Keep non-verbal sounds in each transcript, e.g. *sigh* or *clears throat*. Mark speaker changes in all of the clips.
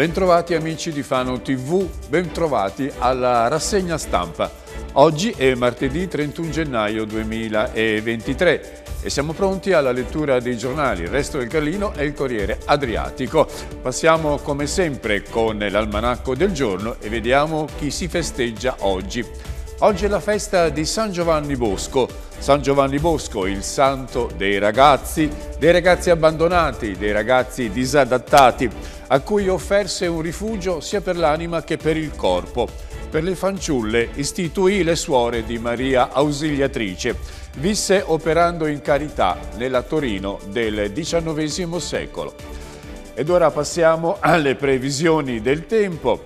Speaker 1: Bentrovati amici di Fano TV, bentrovati alla rassegna stampa. Oggi è martedì 31 gennaio 2023 e siamo pronti alla lettura dei giornali Il Resto del Carlino e il Corriere Adriatico. Passiamo come sempre con l'almanacco del giorno e vediamo chi si festeggia oggi. Oggi è la festa di San Giovanni Bosco. San Giovanni Bosco, il santo dei ragazzi, dei ragazzi abbandonati, dei ragazzi disadattati a cui offerse un rifugio sia per l'anima che per il corpo. Per le fanciulle istituì le suore di Maria Ausiliatrice. Visse operando in carità nella Torino del XIX secolo. Ed ora passiamo alle previsioni del tempo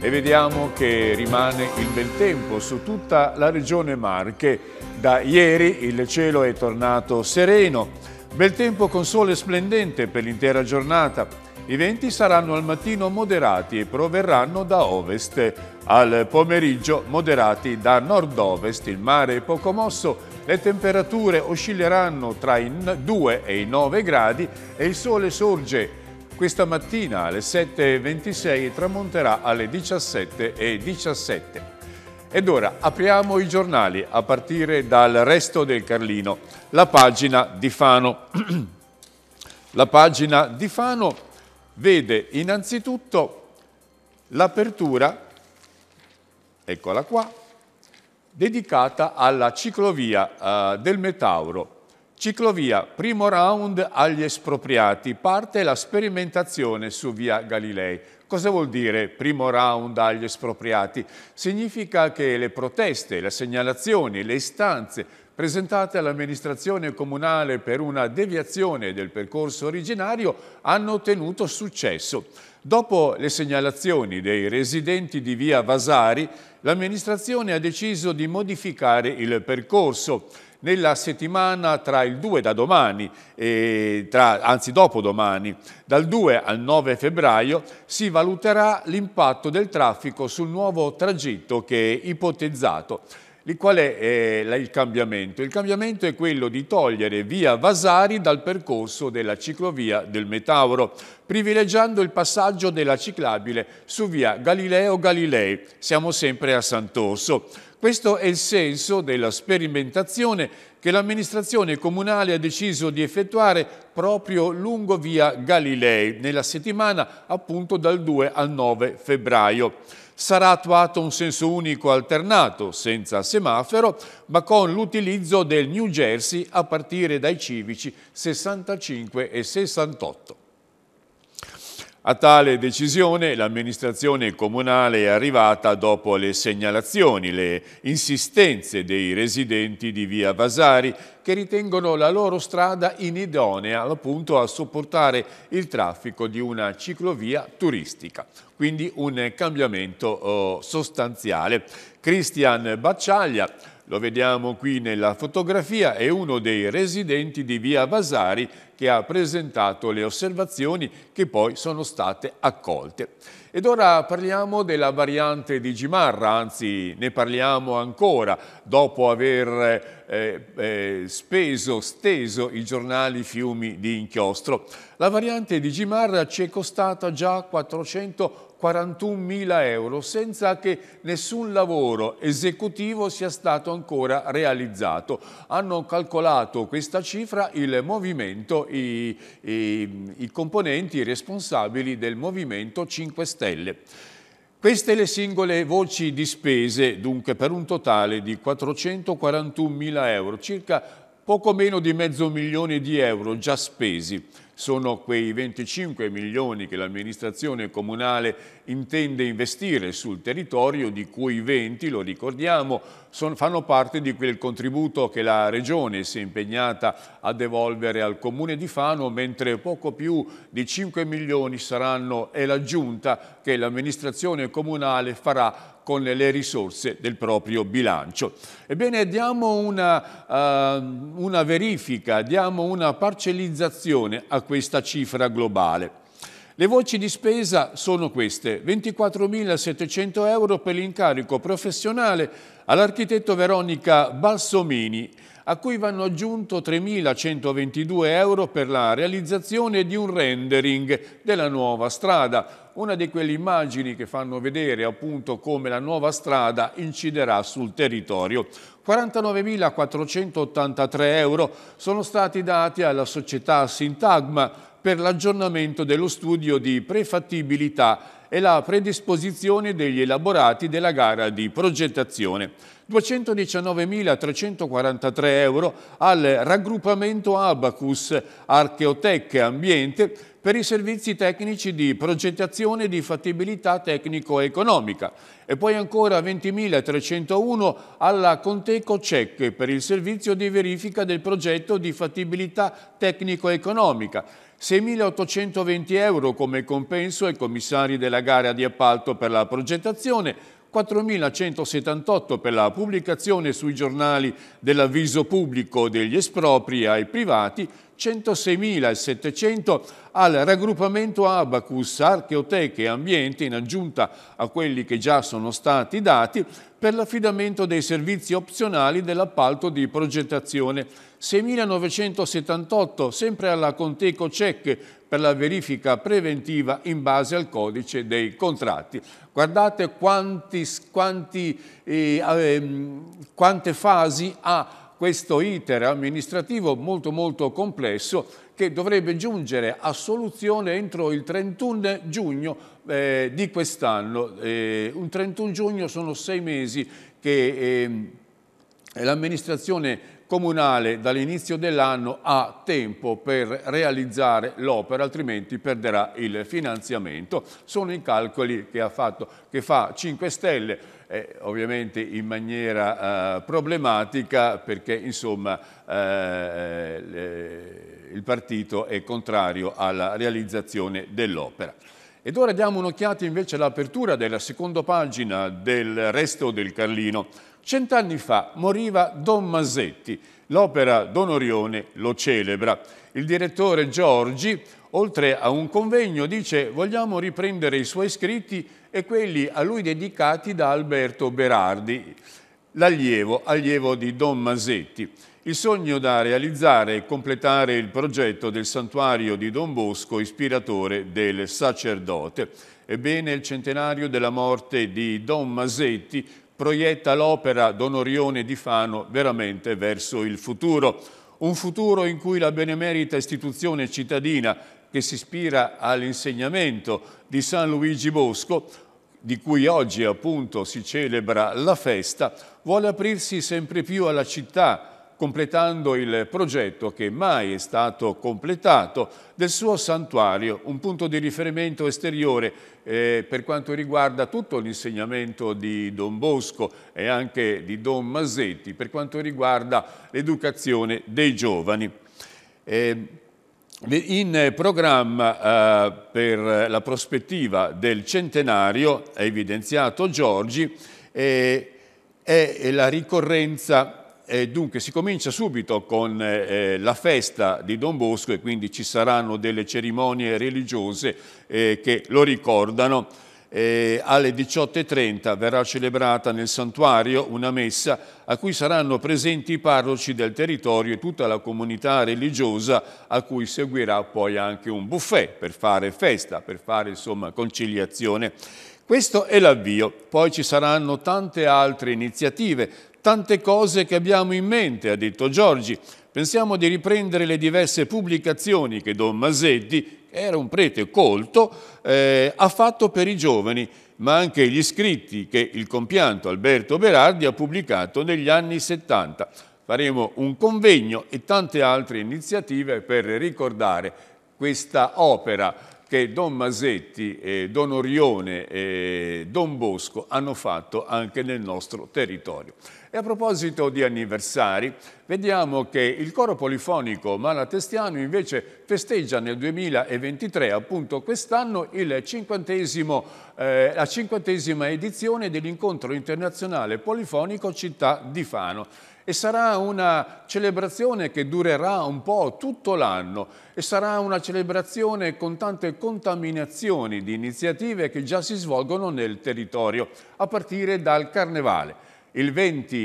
Speaker 1: e vediamo che rimane il bel tempo su tutta la regione Marche. Da ieri il cielo è tornato sereno, bel tempo con sole splendente per l'intera giornata. I venti saranno al mattino moderati e proverranno da ovest, al pomeriggio moderati da nord-ovest, il mare è poco mosso, le temperature oscilleranno tra i 2 e i 9 gradi e il sole sorge questa mattina alle 7.26 e tramonterà alle 17.17. 17. Ed ora apriamo i giornali a partire dal resto del Carlino, la pagina di Fano. *clears throat* la pagina di Fano vede innanzitutto l'apertura, eccola qua, dedicata alla ciclovia eh, del Metauro. Ciclovia, primo round agli espropriati, parte la sperimentazione su via Galilei. Cosa vuol dire primo round agli espropriati? Significa che le proteste, le segnalazioni, le istanze presentate all'amministrazione comunale per una deviazione del percorso originario hanno ottenuto successo. Dopo le segnalazioni dei residenti di via Vasari, l'amministrazione ha deciso di modificare il percorso. Nella settimana tra il 2 da domani, e tra, anzi dopodomani, dal 2 al 9 febbraio, si valuterà l'impatto del traffico sul nuovo tragitto che è ipotizzato. Qual è eh, il cambiamento? Il cambiamento è quello di togliere via Vasari dal percorso della ciclovia del Metauro, privilegiando il passaggio della ciclabile su via Galileo Galilei. Siamo sempre a Sant'Orso. Questo è il senso della sperimentazione che l'amministrazione comunale ha deciso di effettuare proprio lungo via Galilei nella settimana appunto dal 2 al 9 febbraio sarà attuato un senso unico alternato, senza semaforo, ma con l'utilizzo del New Jersey a partire dai civici 65 e 68. A tale decisione l'amministrazione comunale è arrivata dopo le segnalazioni, le insistenze dei residenti di via Vasari che ritengono la loro strada inidonea appunto a sopportare il traffico di una ciclovia turistica. Quindi un cambiamento oh, sostanziale. Cristian Bacciaglia lo vediamo qui nella fotografia, è uno dei residenti di via Vasari che ha presentato le osservazioni che poi sono state accolte. Ed ora parliamo della variante di Gimarra, anzi ne parliamo ancora dopo aver eh, eh, speso, steso i giornali fiumi di inchiostro. La variante di Gimarra ci è costata già 400 41.000 euro senza che nessun lavoro esecutivo sia stato ancora realizzato. Hanno calcolato questa cifra il movimento, i, i, i componenti, responsabili del Movimento 5 Stelle. Queste le singole voci di spese, dunque per un totale di 441.000 euro, circa poco meno di mezzo milione di euro già spesi sono quei 25 milioni che l'amministrazione comunale intende investire sul territorio, di cui 20, lo ricordiamo, sono, fanno parte di quel contributo che la Regione si è impegnata a devolvere al Comune di Fano, mentre poco più di 5 milioni saranno è l'aggiunta che l'amministrazione comunale farà con le risorse del proprio bilancio. Ebbene, diamo una, uh, una verifica, diamo una parcellizzazione a questa cifra globale. Le voci di spesa sono queste, 24.700 euro per l'incarico professionale all'architetto Veronica Balsomini, a cui vanno aggiunto 3.122 euro per la realizzazione di un rendering della nuova strada, una di quelle immagini che fanno vedere appunto come la nuova strada inciderà sul territorio. 49.483 euro sono stati dati alla società Sintagma per l'aggiornamento dello studio di prefattibilità e la predisposizione degli elaborati della gara di progettazione. 219.343 euro al raggruppamento Abacus Archeotech Ambiente per i servizi tecnici di progettazione di fattibilità tecnico-economica e poi ancora 20.301 alla Conteco CEC per il servizio di verifica del progetto di fattibilità tecnico-economica 6.820 euro come compenso ai commissari della gara di appalto per la progettazione, 4.178 per la pubblicazione sui giornali dell'avviso pubblico degli espropri ai privati, 106.700 al raggruppamento Abacus, Archeoteche e Ambiente, in aggiunta a quelli che già sono stati dati, per l'affidamento dei servizi opzionali dell'appalto di progettazione. 6.978 sempre alla Conteco CEC per la verifica preventiva in base al codice dei contratti. Guardate quanti, quanti, eh, eh, quante fasi ha questo iter amministrativo molto molto complesso che dovrebbe giungere a soluzione entro il 31 giugno eh, di quest'anno. Eh, un 31 giugno sono sei mesi che eh, l'amministrazione comunale dall'inizio dell'anno ha tempo per realizzare l'opera, altrimenti perderà il finanziamento. Sono i calcoli che, ha fatto, che fa 5 Stelle, eh, ovviamente in maniera eh, problematica perché insomma, eh, le, il partito è contrario alla realizzazione dell'opera. Ed ora diamo un'occhiata invece all'apertura della seconda pagina del Resto del Carlino Cent'anni fa moriva Don Masetti. L'opera Don Orione lo celebra. Il direttore Giorgi, oltre a un convegno, dice vogliamo riprendere i suoi scritti e quelli a lui dedicati da Alberto Berardi, l'allievo, allievo di Don Masetti. Il sogno da realizzare è completare il progetto del santuario di Don Bosco, ispiratore del sacerdote. Ebbene, il centenario della morte di Don Masetti proietta l'opera d'Onorione di Fano veramente verso il futuro. Un futuro in cui la benemerita istituzione cittadina che si ispira all'insegnamento di San Luigi Bosco, di cui oggi appunto si celebra la festa, vuole aprirsi sempre più alla città, completando il progetto che mai è stato completato del suo santuario, un punto di riferimento esteriore eh, per quanto riguarda tutto l'insegnamento di Don Bosco e anche di Don Masetti per quanto riguarda l'educazione dei giovani. Eh, in programma eh, per la prospettiva del centenario, ha evidenziato Giorgi, eh, è la ricorrenza e eh, dunque si comincia subito con eh, eh, la festa di Don Bosco e quindi ci saranno delle cerimonie religiose eh, che lo ricordano. Eh, alle 18.30 verrà celebrata nel santuario una messa a cui saranno presenti i parroci del territorio e tutta la comunità religiosa a cui seguirà poi anche un buffet per fare festa, per fare insomma conciliazione. Questo è l'avvio, poi ci saranno tante altre iniziative, tante cose che abbiamo in mente, ha detto Giorgi. Pensiamo di riprendere le diverse pubblicazioni che Don Masetti, che era un prete colto, eh, ha fatto per i giovani, ma anche gli scritti che il compianto Alberto Berardi ha pubblicato negli anni 70. Faremo un convegno e tante altre iniziative per ricordare questa opera che Don Masetti, eh, Don Orione e Don Bosco hanno fatto anche nel nostro territorio. E a proposito di anniversari, vediamo che il coro polifonico malatestiano invece festeggia nel 2023, appunto quest'anno, eh, la cinquantesima edizione dell'incontro internazionale polifonico Città di Fano e sarà una celebrazione che durerà un po' tutto l'anno e sarà una celebrazione con tante contaminazioni di iniziative che già si svolgono nel territorio, a partire dal Carnevale. Il 20,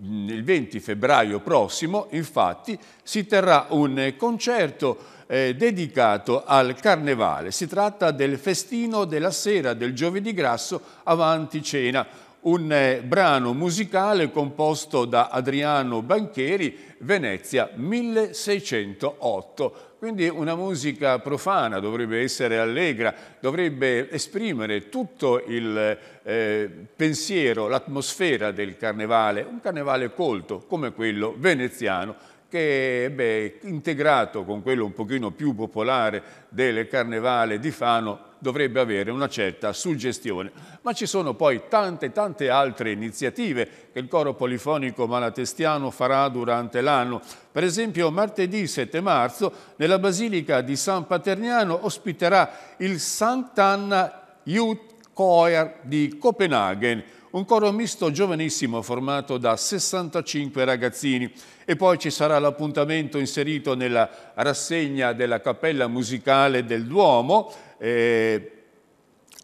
Speaker 1: il 20 febbraio prossimo, infatti, si terrà un concerto eh, dedicato al carnevale. Si tratta del festino della sera del giovedì grasso avanti cena, un eh, brano musicale composto da Adriano Bancheri, Venezia 1608. Quindi una musica profana dovrebbe essere allegra, dovrebbe esprimere tutto il eh, pensiero, l'atmosfera del carnevale, un carnevale colto come quello veneziano che è integrato con quello un pochino più popolare del carnevale di Fano dovrebbe avere una certa suggestione. Ma ci sono poi tante tante altre iniziative che il coro polifonico malatestiano farà durante l'anno. Per esempio martedì 7 marzo nella Basilica di San Paterniano ospiterà il Sant'Anna Youth Choir di Copenaghen, un coro misto giovanissimo formato da 65 ragazzini e poi ci sarà l'appuntamento inserito nella rassegna della Cappella Musicale del Duomo eh,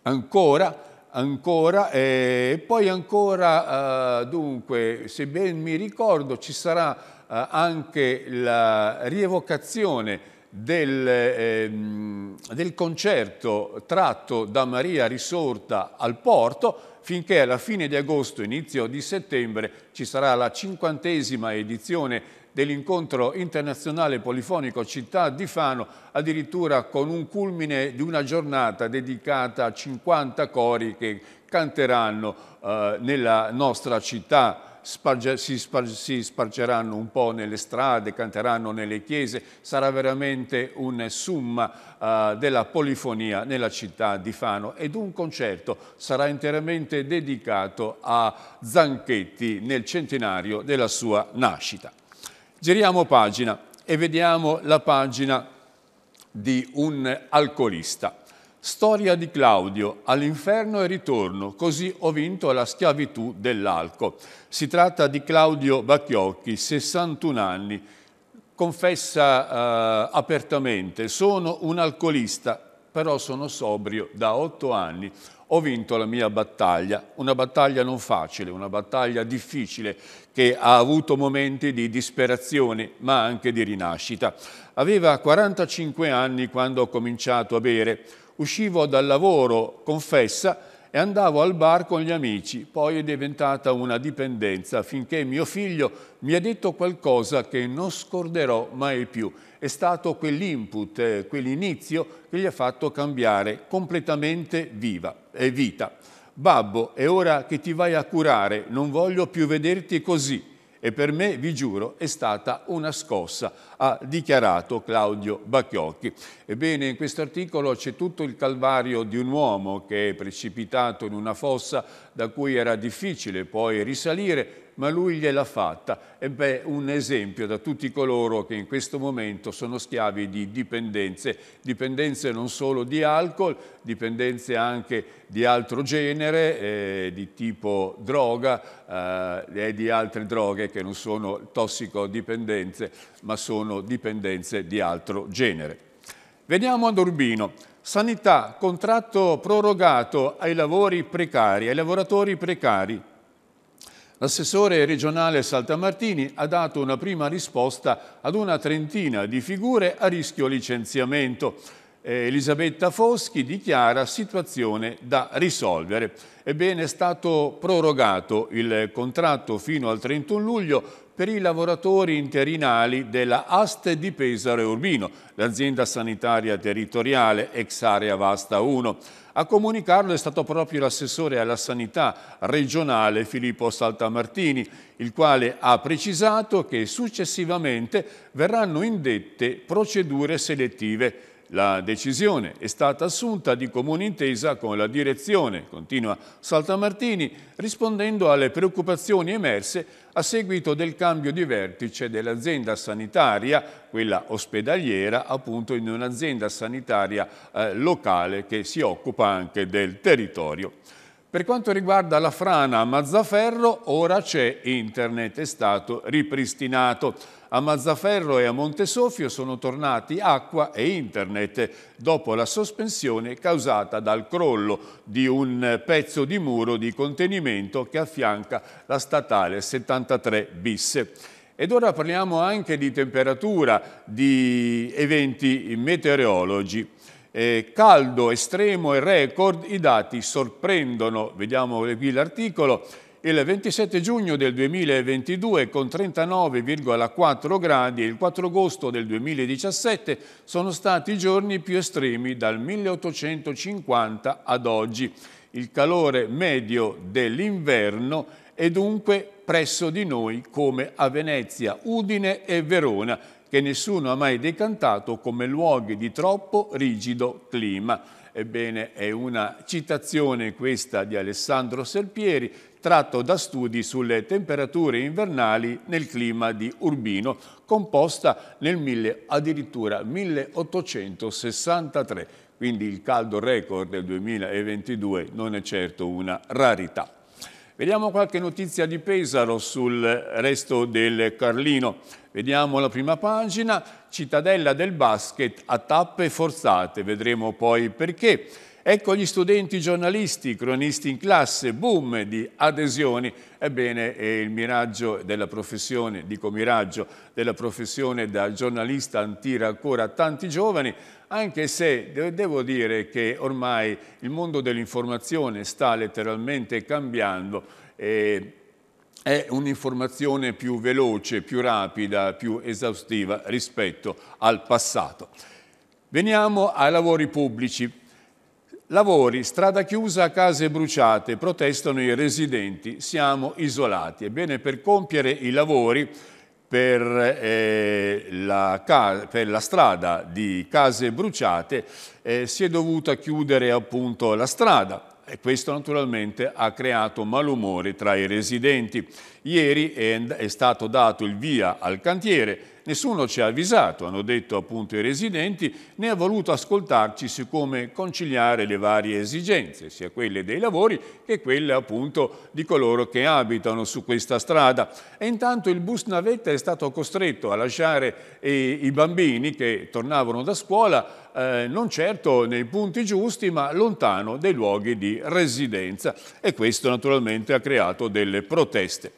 Speaker 1: ancora, ancora eh, e poi ancora, eh, dunque, se ben mi ricordo, ci sarà eh, anche la rievocazione del, ehm, del, concerto tratto da Maria risorta al porto finché alla fine di agosto, inizio di settembre, ci sarà la cinquantesima edizione dell'incontro internazionale polifonico Città di Fano, addirittura con un culmine di una giornata dedicata a 50 cori che canteranno eh, nella nostra città. Sparge, si, sparge, si, spargeranno un po' nelle strade, canteranno nelle chiese, sarà veramente un summa uh, della polifonia nella città di Fano ed un concerto sarà interamente dedicato a Zanchetti nel centenario della sua nascita. Giriamo pagina e vediamo la pagina di un alcolista. Storia di Claudio, all'inferno e ritorno, così ho vinto la schiavitù dell'alcol. Si tratta di Claudio Bacchiocchi, 61 anni, confessa eh, apertamente, sono un alcolista, però sono sobrio da otto anni ho vinto la mia battaglia, una battaglia non facile, una battaglia difficile che ha avuto momenti di disperazione ma anche di rinascita. Aveva 45 anni quando ho cominciato a bere, uscivo dal lavoro, confessa, e andavo al bar con gli amici, poi è diventata una dipendenza finché mio figlio mi ha detto qualcosa che non scorderò mai più. È stato quell'input, eh, quell'inizio che gli ha fatto cambiare completamente viva, eh, vita. Babbo, è ora che ti vai a curare, non voglio più vederti così e per me, vi giuro, è stata una scossa, ha dichiarato Claudio Bacchiocchi. Ebbene, in questo articolo c'è tutto il calvario di un uomo che è precipitato in una fossa da cui era difficile poi risalire ma lui gliela fatta. E beh, un esempio da tutti coloro che in questo momento sono schiavi di dipendenze, dipendenze non solo di alcol, dipendenze anche di altro genere, eh, di tipo droga eh, e di altre droghe che non sono tossicodipendenze, ma sono dipendenze di altro genere. Veniamo ad Urbino. Sanità, contratto prorogato ai lavori precari, ai lavoratori precari. L'assessore regionale Saltamartini ha dato una prima risposta ad una trentina di figure a rischio licenziamento. Eh, Elisabetta Foschi dichiara situazione da risolvere. Ebbene è stato prorogato il contratto fino al 31 luglio per i lavoratori interinali della Aste di Pesaro e Urbino, l'azienda sanitaria territoriale ex area Vasta 1. A comunicarlo è stato proprio l'assessore alla sanità regionale Filippo Saltamartini, il quale ha precisato che successivamente verranno indette procedure selettive la decisione è stata assunta di comune intesa con la direzione, continua Saltamartini, rispondendo alle preoccupazioni emerse a seguito del cambio di vertice dell'azienda sanitaria, quella ospedaliera, appunto in un'azienda sanitaria eh, locale che si occupa anche del territorio. Per quanto riguarda la frana a Mazzaferro, ora c'è internet, è stato ripristinato. A Mazzaferro e a Montesofio sono tornati acqua e internet dopo la sospensione causata dal crollo di un pezzo di muro di contenimento che affianca la statale 73 bis. Ed ora parliamo anche di temperatura, di eventi meteorologi. Eh, caldo, estremo e record, i dati sorprendono, vediamo qui l'articolo, il 27 giugno del 2022 con 39,4 gradi e il 4 agosto del 2017 sono stati i giorni più estremi dal 1850 ad oggi. Il calore medio dell'inverno è dunque presso di noi come a Venezia, Udine e Verona, che nessuno ha mai decantato come luoghi di troppo rigido clima. Ebbene, è una citazione questa di Alessandro Serpieri, tratto da studi sulle temperature invernali nel clima di Urbino, composta nel 1000, addirittura 1863. Quindi il caldo record del 2022 non è certo una rarità. Vediamo qualche notizia di Pesaro sul resto del Carlino. Vediamo la prima pagina, cittadella del basket a tappe forzate, vedremo poi perché. Ecco gli studenti giornalisti, cronisti in classe, boom di adesioni. Ebbene, il miraggio della professione, dico miraggio, della professione da giornalista attira ancora tanti giovani, anche se devo dire che ormai il mondo dell'informazione sta letteralmente cambiando. E è un'informazione più veloce, più rapida, più esaustiva rispetto al passato. Veniamo ai lavori pubblici. Lavori, strada chiusa, case bruciate, protestano i residenti, siamo isolati. Ebbene, per compiere i lavori per, eh, la, per, la, strada di case bruciate eh, si è dovuta chiudere appunto la strada e questo naturalmente ha creato malumore tra i residenti. Ieri è, è stato dato il via al cantiere Nessuno ci ha avvisato, hanno detto appunto i residenti, né ha voluto ascoltarci su come conciliare le varie esigenze, sia quelle dei lavori che quelle appunto di coloro che abitano su questa strada. E intanto il bus navetta è stato costretto a lasciare i, bambini che tornavano da scuola eh, non certo nei punti giusti ma lontano dai luoghi di residenza e questo naturalmente ha creato delle proteste.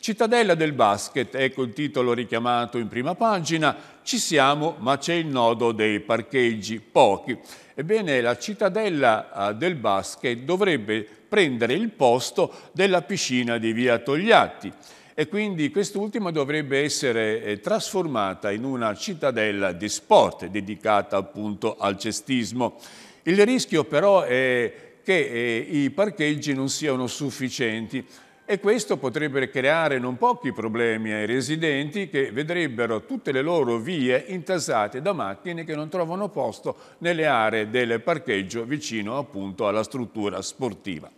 Speaker 1: Cittadella del basket, ecco il titolo richiamato in prima pagina, ci siamo ma c'è il nodo dei parcheggi, pochi. Ebbene la cittadella eh, del basket dovrebbe prendere il posto della piscina di via Togliatti e quindi quest'ultima dovrebbe essere eh, trasformata in una cittadella di sport dedicata appunto al cestismo. Il rischio però è che eh, i parcheggi non siano sufficienti e questo potrebbe creare non pochi problemi ai residenti che vedrebbero tutte le loro vie intasate da macchine che non trovano posto nelle aree del parcheggio vicino appunto alla struttura sportiva.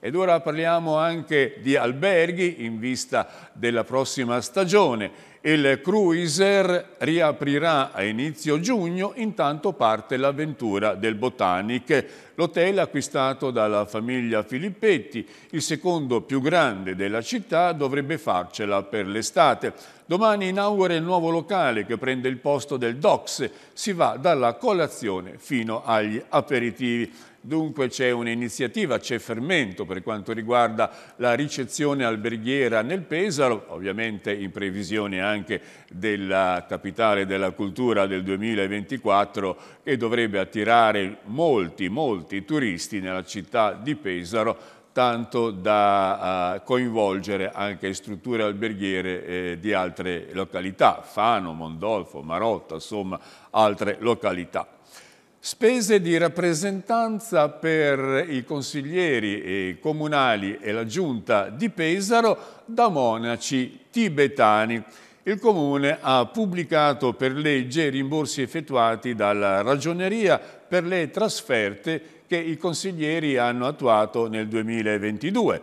Speaker 1: Ed ora parliamo anche di alberghi in vista della prossima stagione. Il cruiser riaprirà a inizio giugno, intanto parte l'avventura del Botanic L'hotel acquistato dalla famiglia Filippetti, il secondo più grande della città, dovrebbe farcela per l'estate. Domani inaugura il nuovo locale che prende il posto del DOCS. Si va dalla colazione fino agli aperitivi. Dunque c'è un'iniziativa, c'è fermento per quanto riguarda la ricezione alberghiera nel Pesaro, ovviamente in previsione anche della capitale della cultura del 2024 che dovrebbe attirare molti, molti molti turisti nella città di Pesaro, tanto da eh, coinvolgere anche strutture alberghiere eh, di altre località, Fano, Mondolfo, Marotta, insomma altre località. Spese di rappresentanza per i consiglieri eh, comunali e la giunta di Pesaro da monaci tibetani. Il Comune ha pubblicato per legge i rimborsi effettuati dalla ragioneria per le trasferte che i consiglieri hanno attuato nel 2022.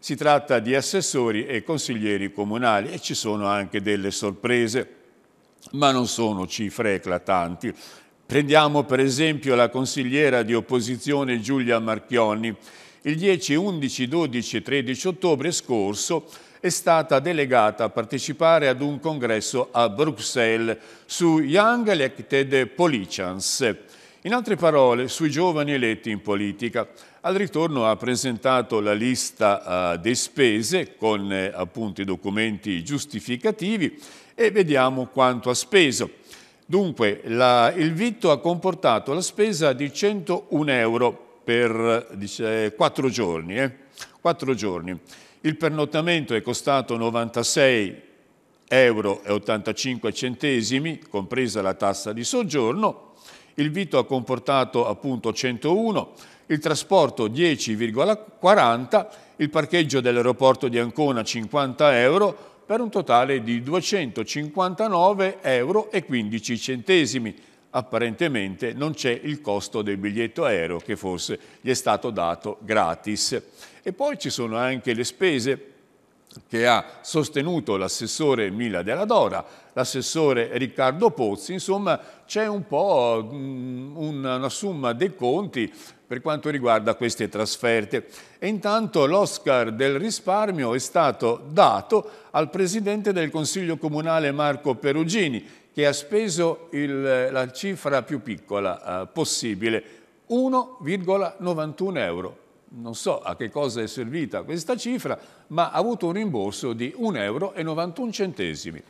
Speaker 1: Si tratta di assessori e consiglieri comunali e ci sono anche delle sorprese, ma non sono cifre eclatanti. Prendiamo per esempio la consigliera di opposizione Giulia Marchionni. Il 10, 11, 12 e 13 ottobre scorso è stata delegata a partecipare ad un congresso a Bruxelles su Young Elected Politicians in altre parole, sui giovani eletti in politica, al ritorno ha presentato la lista eh, delle spese con eh, appunto i documenti giustificativi e vediamo quanto ha speso. Dunque, la, il vitto ha comportato la spesa di 101 euro per dice, 4 giorni. Eh? 4 giorni. Il pernottamento è costato 96,85 euro, compresa la tassa di soggiorno, il vito ha comportato appunto 101, il trasporto 10,40, il parcheggio dell'aeroporto di Ancona 50 euro per un totale di 259,15 euro. Apparentemente non c'è il costo del biglietto aereo che forse gli è stato dato gratis. E poi ci sono anche le spese che ha sostenuto l'assessore Mila della Dora, l'assessore Riccardo Pozzi, insomma c'è un po' mm, una somma dei conti per quanto riguarda queste trasferte. E intanto l'Oscar del risparmio è stato dato al Presidente del Consiglio Comunale Marco Perugini, che ha speso il, la cifra più piccola eh, possibile, 1,91 euro non so a che cosa è servita questa cifra, ma ha avuto un rimborso di 1,91 euro.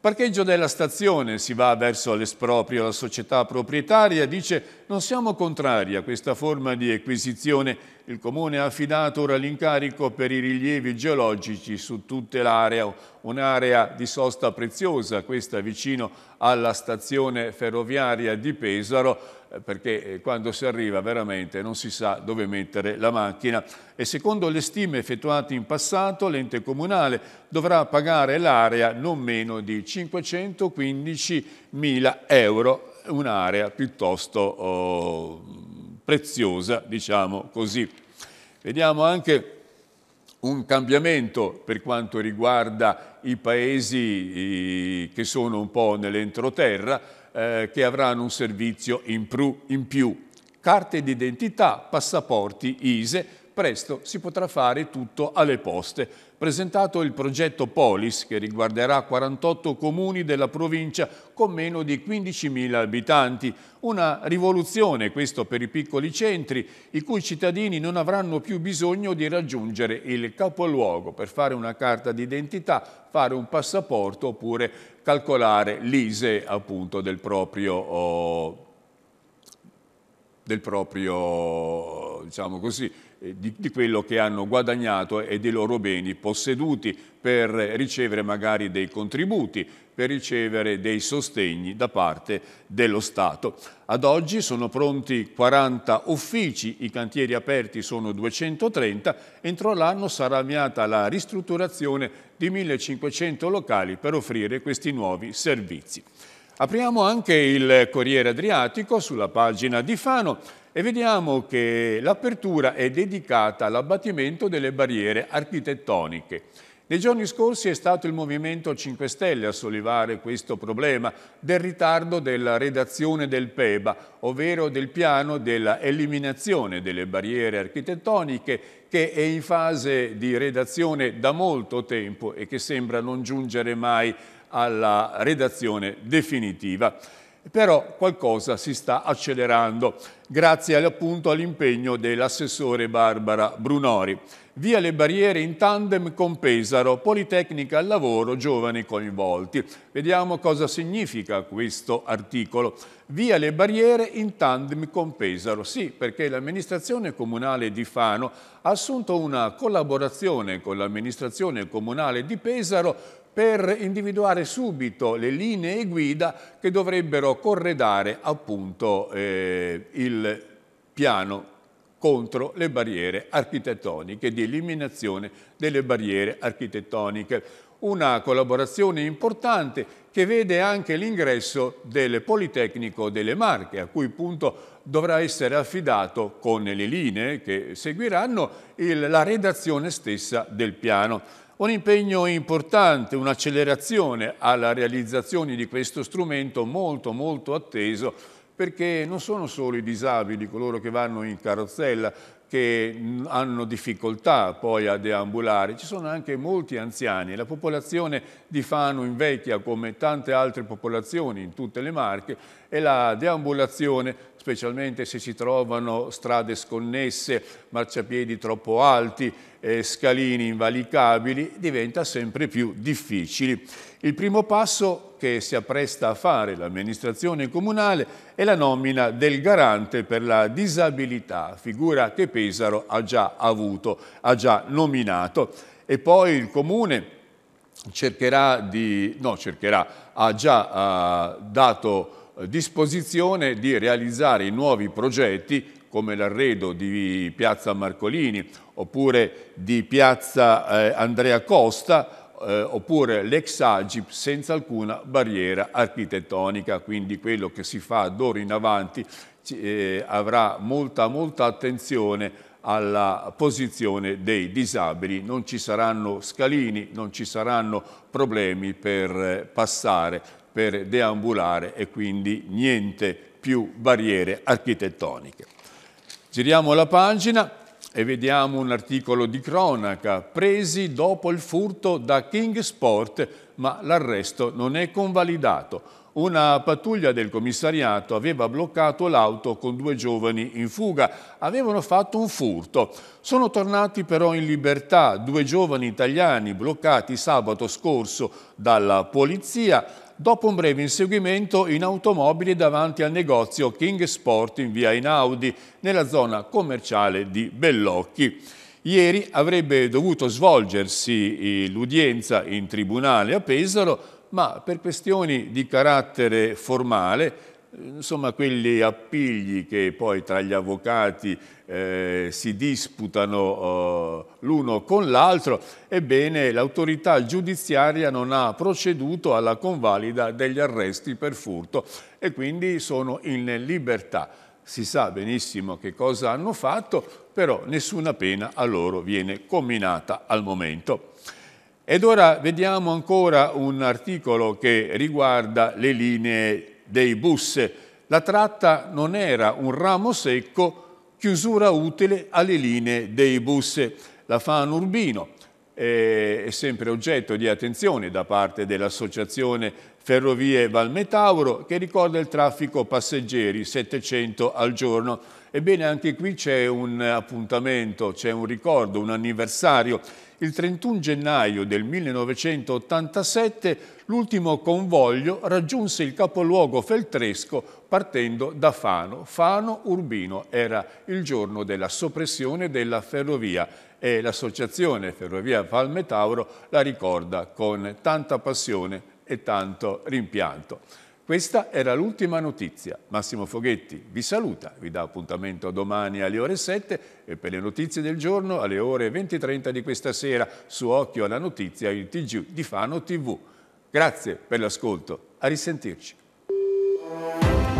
Speaker 1: Parcheggio della stazione, si va verso l'esproprio, la società proprietaria dice non siamo contrari a questa forma di acquisizione, il Comune ha affidato ora l'incarico per i rilievi geologici su tutta l'area, un'area di sosta preziosa, questa vicino alla stazione ferroviaria di Pesaro, perché eh, quando si arriva veramente non si sa dove mettere la macchina e secondo le stime effettuate in passato l'ente comunale dovrà pagare l'area non meno di 515.000 euro, un'area piuttosto oh, preziosa, diciamo così. Vediamo anche un cambiamento per quanto riguarda i paesi che sono un po' nell'entroterra, eh, che avranno un servizio in, pru, in più. Carte d'identità, passaporti, ISE, presto si potrà fare tutto alle poste. Presentato il progetto Polis, che riguarderà 48 comuni della provincia con meno di 15.000 abitanti. Una rivoluzione, questo per i piccoli centri, i cui cittadini non avranno più bisogno di raggiungere il capoluogo per fare una carta d'identità, fare un passaporto oppure calcolare l'ISE appunto del proprio... Oh, del proprio diciamo così, eh, di, di, quello che hanno guadagnato e dei loro beni posseduti per ricevere magari dei contributi, per ricevere dei sostegni da parte dello Stato. Ad oggi sono pronti 40 uffici, i cantieri aperti sono 230, entro l'anno sarà avviata la ristrutturazione di 1500 locali per offrire questi nuovi servizi. Apriamo anche il Corriere Adriatico sulla pagina di Fano e vediamo che l'apertura è dedicata all'abbattimento delle barriere architettoniche. Nei giorni scorsi è stato il Movimento 5 Stelle a sollevare questo problema del ritardo della redazione del PEBA, ovvero del piano della eliminazione delle barriere architettoniche che è in fase di redazione da molto tempo e che sembra non giungere mai a alla redazione definitiva. Però qualcosa si sta accelerando, grazie appunto all'impegno dell'assessore Barbara Brunori. Via le barriere in tandem con Pesaro, Politecnica al lavoro, giovani coinvolti. Vediamo cosa significa questo articolo. Via le barriere in tandem con Pesaro. Sì, perché l'amministrazione comunale di Fano ha assunto una collaborazione con l'amministrazione comunale di Pesaro per individuare subito le linee guida che dovrebbero corredare appunto eh, il piano contro le barriere architettoniche, di eliminazione delle barriere architettoniche. Una collaborazione importante che vede anche l'ingresso del Politecnico delle Marche, a cui appunto dovrà essere affidato con le linee che seguiranno il, la redazione stessa del piano. Un impegno importante, un'accelerazione alla realizzazione di questo strumento molto molto atteso perché non sono solo i disabili, coloro che vanno in carrozzella, che hanno difficoltà poi a deambulare, ci sono anche molti anziani. La popolazione di Fano invecchia come tante altre popolazioni in tutte le Marche e la deambulazione, specialmente se si trovano strade sconnesse, marciapiedi troppo alti, eh, scalini invalicabili, diventa sempre più difficili. Il primo passo che si appresta a fare l'amministrazione comunale è la nomina del garante per la disabilità, figura che Pesaro ha già avuto, ha già nominato. E poi il comune cercherà di, no cercherà, ha già ha eh, dato eh, disposizione di realizzare i nuovi progetti come l'arredo di piazza Marcolini oppure di piazza eh, Andrea Costa eh, oppure l'ex Agip senza alcuna barriera architettonica, quindi quello che si fa d'ora in avanti eh, avrà molta molta attenzione alla posizione dei disabili, non ci saranno scalini, non ci saranno problemi per eh, passare, per deambulare e quindi niente più barriere architettoniche. Giriamo la pagina e vediamo un articolo di cronaca, presi dopo il furto da Kingsport ma l'arresto non è convalidato. Una pattuglia del commissariato aveva bloccato l'auto con due giovani in fuga. Avevano fatto un furto. Sono tornati però in libertà due giovani italiani bloccati sabato scorso dalla polizia dopo un breve inseguimento in automobile davanti al negozio King Sport in via Inaudi, nella zona commerciale di Bellocchi. Ieri avrebbe dovuto svolgersi eh, l'udienza in tribunale a Pesaro, ma per questioni di carattere formale insomma quegli appigli che poi tra gli avvocati eh, si disputano eh, l'uno con l'altro, ebbene l'autorità giudiziaria non ha proceduto alla convalida degli arresti per furto e quindi sono in libertà. Si sa benissimo che cosa hanno fatto, però nessuna pena a loro viene comminata al momento. Ed ora vediamo ancora un articolo che riguarda le linee dei bus. La tratta non era un ramo secco, chiusura utile alle linee dei bus. La FAN Urbino eh, è sempre oggetto di attenzione da parte dell'Associazione Ferrovie Valmetauro che ricorda il traffico passeggeri 700 al giorno. Ebbene anche qui c'è un appuntamento, c'è un ricordo, un anniversario. Il 31 gennaio del 1987 l'ultimo convoglio raggiunse il capoluogo feltresco partendo da Fano. Fano Urbino era il giorno della soppressione della ferrovia e l'associazione Ferrovia Valmetauro la ricorda con tanta passione e tanto rimpianto. Questa era l'ultima notizia. Massimo Foghetti vi saluta, vi dà appuntamento domani alle ore 7 e per le notizie del giorno alle ore 20.30 di questa sera su Occhio alla Notizia, il TG di Fano TV. Grazie per l'ascolto, a risentirci.